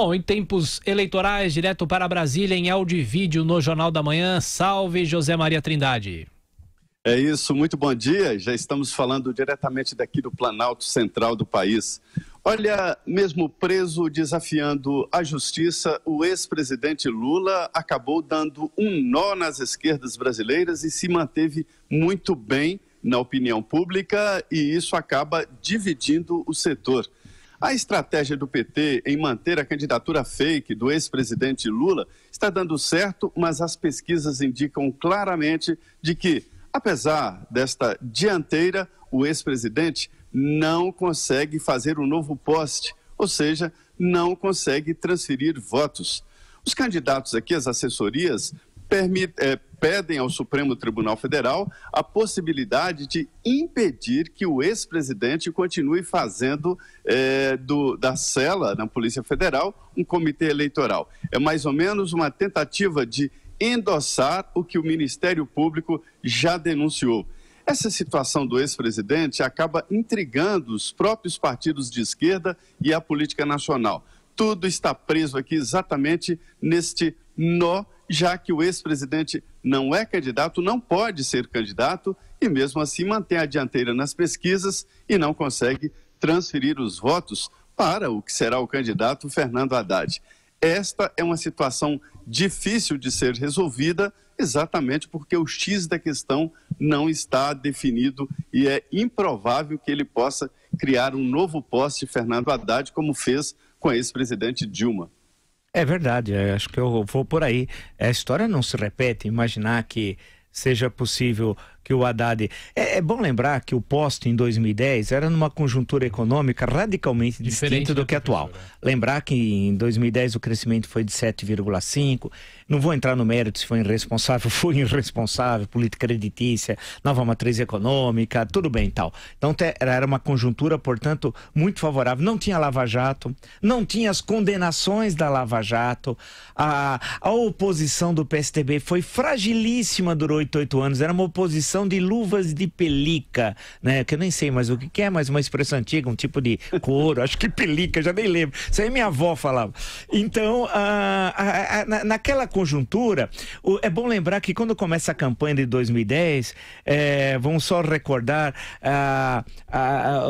Bom, em tempos eleitorais, direto para Brasília, em áudio e vídeo no Jornal da Manhã. Salve José Maria Trindade. É isso, muito bom dia. Já estamos falando diretamente daqui do Planalto Central do país. Olha, mesmo preso desafiando a justiça, o ex-presidente Lula acabou dando um nó nas esquerdas brasileiras e se manteve muito bem na opinião pública, e isso acaba dividindo o setor. A estratégia do PT em manter a candidatura fake do ex-presidente Lula está dando certo, mas as pesquisas indicam claramente de que, apesar desta dianteira, o ex-presidente não consegue fazer um novo poste, ou seja, não consegue transferir votos. Os candidatos aqui, as assessorias, permit, é, eh, pedem ao Supremo Tribunal Federal a possibilidade de impedir que o ex-presidente continue fazendo eh, do, da cela na Polícia Federal um comitê eleitoral. É mais ou menos uma tentativa de endossar o que o Ministério Público já denunciou. Essa situação do ex-presidente acaba intrigando os próprios partidos de esquerda e a política nacional. Tudo está preso aqui exatamente neste nó, já que o ex-presidente não é candidato, não pode ser candidato e mesmo assim mantém a dianteira nas pesquisas e não consegue transferir os votos para o que será o candidato Fernando Haddad. Esta é uma situação difícil de ser resolvida, exatamente porque o X da questão não está definido e é improvável que ele possa criar um novo poste Fernando Haddad, como fez com a ex-presidente Dilma. É verdade, é, acho que eu vou por aí. A história não se repete. Imaginar que seja possível que o Haddad. É, é, bom lembrar que o posto em 2010 era numa conjuntura econômica radicalmente Diferente distinta do que é atual. Lembrar que em 2010 o crescimento foi de 7,5. Não vou entrar no mérito se foi irresponsável, foi irresponsável, política creditícia, nova matriz econômica, tudo bem e tal. Então era uma conjuntura, portanto, muito favorável. Não tinha Lava Jato, não tinha as condenações da Lava Jato, a, a oposição do PSDB foi fragilíssima, durou oito anos, era uma oposição de luvas de pelica, né? Que eu nem sei mais o que, é, mas uma expressão antiga, um tipo de couro, acho que pelica, já nem lembro. Isso aí minha avó falava. Então, ah, naquela conjuntura, o, é bom lembrar que quando começa a campanha de 2010, é, vamos só recordar, ah,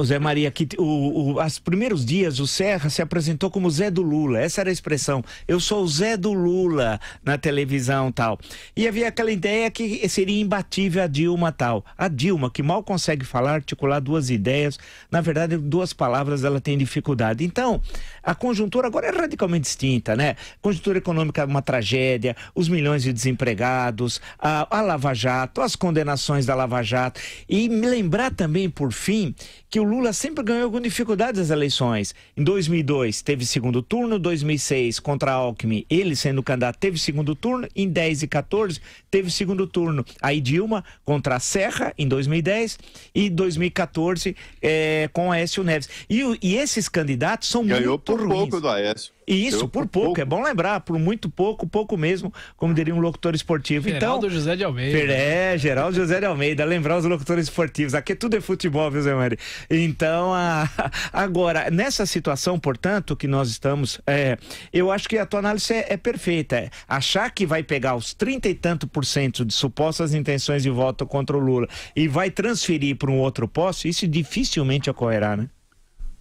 Zé Maria, que o, o, as primeiros dias o Serra se apresentou como Zé do Lula. Essa era a expressão. Eu sou o Zé do Lula na televisão tal. E havia aquela ideia que seria imbatível a Dilma Dilma tal. A Dilma, que mal consegue falar, articular duas ideias, na verdade, duas palavras ela tem dificuldade. Então, a conjuntura agora é radicalmente distinta, né? Conjuntura econômica é uma tragédia, os milhões de desempregados, a, a Lava Jato, as condenações da Lava Jato. E me lembrar também, por fim, que o Lula sempre ganhou com dificuldades as eleições. Em 2002 teve segundo turno, 2006 contra a Alckmin, ele sendo candidato teve segundo turno, em 10 e 14 teve segundo turno. Aí Dilma com contra a Serra em 2010 e 2014 é, eh, com Aécio Neves. E, e esses candidatos são Ganhou muito por ruins. pouco do Aécio. E isso, por, por pouco, pouco, é bom lembrar, por muito pouco, pouco mesmo, como diria um locutor esportivo. Geraldo então, José de Almeida. É, Geraldo José de Almeida, lembrar os locutores esportivos. Aqui tudo é futebol, viu, Zé Mari? Então, a... agora, nessa situação, portanto, que nós estamos, é, eu acho que a tua análise é, é perfeita. É achar que vai pegar os trinta e tanto por cento de supostas intenções de voto contra o Lula e vai transferir para um outro posto, isso dificilmente ocorrerá, né?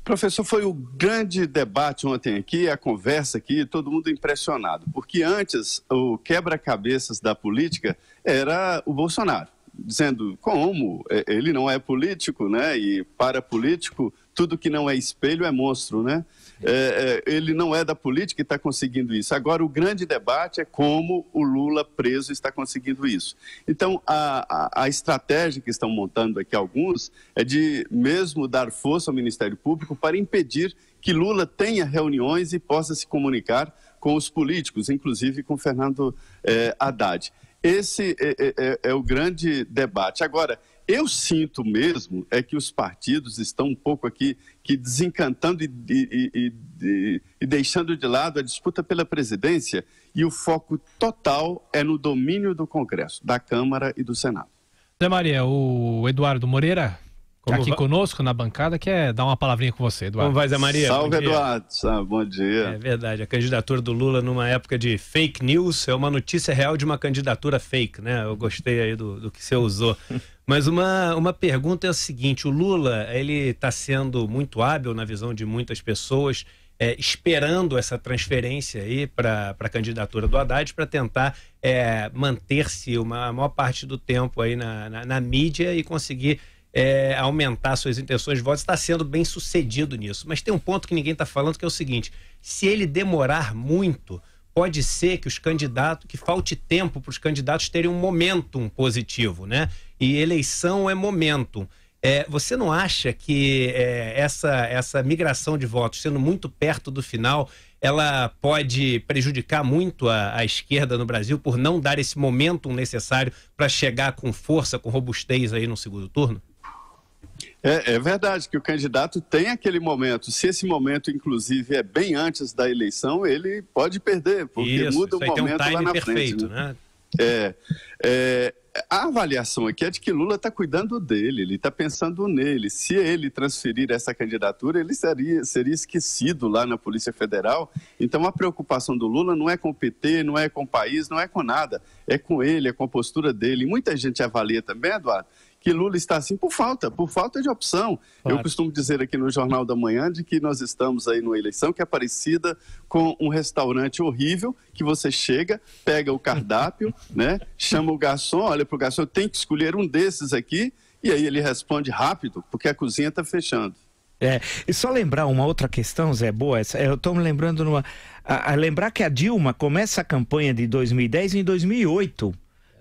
Professor, foi o grande debate ontem aqui, a conversa aqui, todo mundo impressionado, porque antes o quebra-cabeças da política era o Bolsonaro, dizendo como é, ele não é político, né? E para político tudo que não é espelho é monstro, né? É, é ele não é da política e está conseguindo isso. Agora, o grande debate é como o Lula preso está conseguindo isso. Então, a, a, a, estratégia que estão montando aqui alguns é de mesmo dar força ao Ministério Público para impedir que Lula tenha reuniões e possa se comunicar com os políticos, inclusive com Fernando é, Haddad. Esse é, é, é, é o grande debate. Agora, eu sinto mesmo é que os partidos estão um pouco aqui que desencantando e, e, e, e, deixando de lado a disputa pela presidência e o foco total é no domínio do Congresso, da Câmara e do Senado. Zé Maria, o Eduardo Moreira como aqui conosco na bancada, quer dar uma palavrinha com você, Eduardo. Como vai, Zé Maria? Salve, bom Eduardo. bom dia. É verdade, a candidatura do Lula numa época de fake news é uma notícia real de uma candidatura fake, né? Eu gostei aí do, do que você usou. Mas uma, uma pergunta é a seguinte, o Lula, ele está sendo muito hábil na visão de muitas pessoas, é, esperando essa transferência aí para a candidatura do Haddad para tentar é, manter-se uma a maior parte do tempo aí na, na, na mídia e conseguir é, aumentar suas intenções de voto, está sendo bem sucedido nisso. Mas tem um ponto que ninguém está falando que é o seguinte: se ele demorar muito, pode ser que os candidatos, que falte tempo para os candidatos terem um momentum positivo, né? E eleição é momentum. É, você não acha que é, essa, essa migração de votos, sendo muito perto do final, ela pode prejudicar muito a, a esquerda no Brasil por não dar esse momentum necessário para chegar com força, com robustez aí no segundo turno? É, é, verdade que o candidato tem aquele momento. Se esse momento, inclusive, é bem antes da eleição, ele pode perder, porque isso, muda isso o momento um lá na perfeito, frente. Né? né? É, é, a avaliação aqui é de que Lula está cuidando dele, ele está pensando nele. Se ele transferir essa candidatura, ele seria, seria esquecido lá na Polícia Federal. Então a preocupação do Lula não é com o PT, não é com o país, não é com nada. É com ele, é com a postura dele. Muita gente avalia também, Eduardo, que Lula está assim por falta, por falta de opção. Claro. Eu costumo dizer aqui no Jornal da Manhã de que nós estamos aí numa eleição que é parecida com um restaurante horrível que você chega, pega o cardápio, né, chama o garçom, olha para o garçom, tem que escolher um desses aqui, e aí ele responde rápido, porque a cozinha está fechando. É, e só lembrar uma outra questão, Zé, boa, eu estou me lembrando numa... A, a lembrar que a Dilma começa a campanha de 2010 em 2008,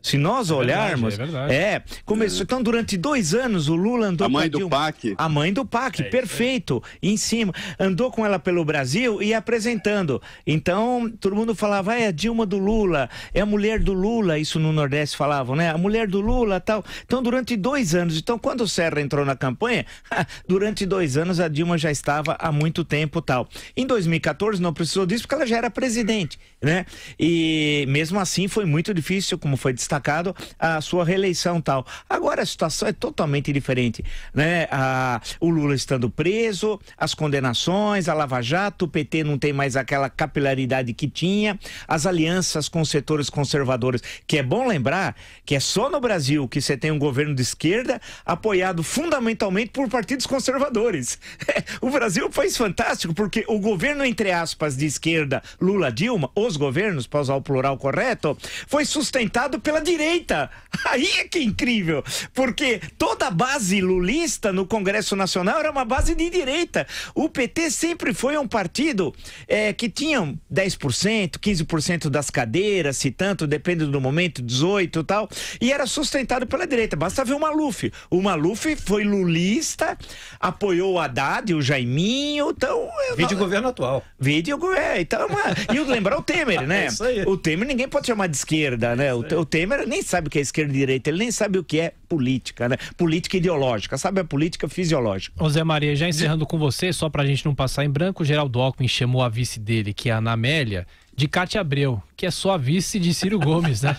se nós é olharmos. é, verdade. é começou, Então, durante dois anos, o Lula andou. A mãe do PAC. A mãe do PAC, é perfeito. Em cima. Andou com ela pelo Brasil e apresentando. Então, todo mundo falava, é a Dilma do Lula, é a mulher do Lula, isso no Nordeste falavam, né? A mulher do Lula tal. Então, durante dois anos. Então, quando o Serra entrou na campanha, durante dois anos a Dilma já estava há muito tempo tal. Em 2014, não precisou disso, porque ela já era presidente, né? E mesmo assim foi muito difícil, como foi destacado destacado a sua reeleição tal. Agora a situação é totalmente diferente, né? A, o Lula estando preso, as condenações, a Lava Jato, o PT não tem mais aquela capilaridade que tinha, as alianças com setores conservadores, que é bom lembrar que é só no Brasil que você tem um governo de esquerda apoiado fundamentalmente por partidos conservadores. o Brasil foi fantástico porque o governo entre aspas de esquerda, Lula Dilma, os governos, para usar o plural correto, foi sustentado pela direita. Aí é que é incrível, porque toda a base lulista no Congresso Nacional era uma base de direita. O PT sempre foi um partido é, que tinha 10%, 15% das cadeiras, se tanto, depende do momento, 18% e tal, e era sustentado pela direita. Basta ver o Maluf. O Maluf foi lulista, apoiou o Haddad, o Jaiminho, então... É, Vídeo não... governo atual. Vídeo governo, é, então uma... É, e lembrar o Temer, né? É isso aí. O Temer ninguém pode chamar de esquerda, né? É o, o Temer Palmeiras nem sabe o que é esquerda e direita, ele nem sabe o que é política, né? Política ideológica, sabe a política fisiológica. Ô Zé Maria, já encerrando com você, só pra gente não passar em branco, o Geraldo Alckmin chamou a vice dele, que é a Anamélia, de Cátia Abreu, que é só a vice de Ciro Gomes, né?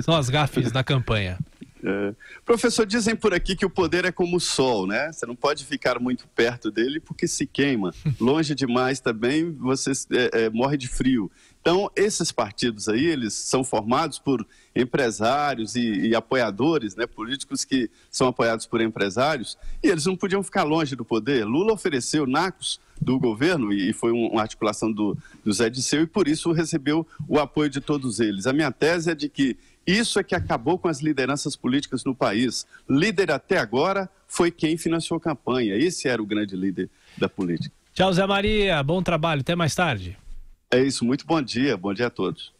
São as gafes da campanha. É. Professor, dizem por aqui que o poder é como o sol, né? Você não pode ficar muito perto dele porque se queima. Longe demais também você é, é, morre de frio. Então, esses partidos aí, eles são formados por empresários e, e, apoiadores, né? Políticos que são apoiados por empresários e eles não podiam ficar longe do poder. Lula ofereceu NACOS do governo e foi uma articulação do, do Zé Disseu e por isso recebeu o apoio de todos eles. A minha tese é de que isso é que acabou com as lideranças políticas no país. Líder até agora foi quem financiou a campanha. Esse era o grande líder da política. Tchau, Zé Maria. Bom trabalho. Até mais tarde. É isso. Muito bom dia. Bom dia a todos.